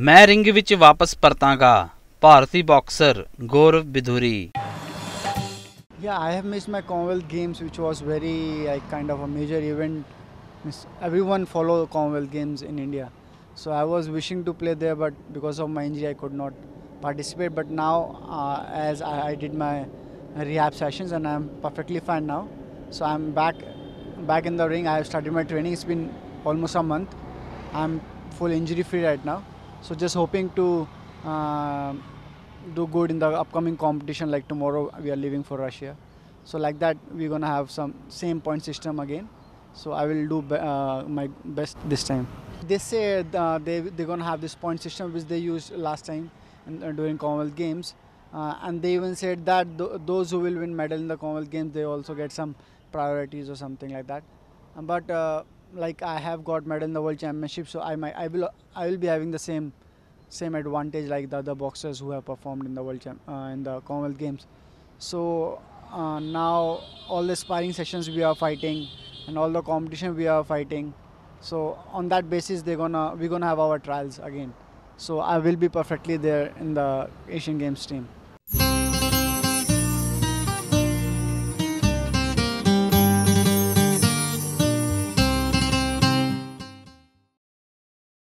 ਮੈਂ ਰਿੰਗ ਵਿੱਚ ਵਾਪਸ ਪਰਤਾਂਗਾ ਭਾਰਤੀ boxer Gaurav Bidhuri Yeah, I have missed my Commonwealth Games, which was very kind of a major event. Everyone follow Commonwealth Games in India, so I was wishing to play there, but because of my injury, I could not participate. But now, uh, as I, I, did my rehab sessions and I'm perfectly fine now, so I'm back, back in the ring. I have started my training. It's been almost a month. I'm full injury free right now, so just hoping to uh, do good in the upcoming competition. Like tomorrow, we are leaving for Russia. So like that, we're gonna have some same point system again. So I will do uh, my best this time. They say uh, they they're gonna have this point system which they used last time in, uh, during Commonwealth Games, uh, and they even said that th those who will win medal in the Commonwealth Games they also get some priorities or something like that. Um, but uh, like I have got medal in the world championship, so I might I will I will be having the same same advantage like the other boxers who have performed in the world champ, uh, in the Commonwealth Games. So uh, now all the sparring sessions we are fighting and all the competition we are fighting. So on that basis, they're gonna we're gonna have our trials again. So I will be perfectly there in the Asian Games team.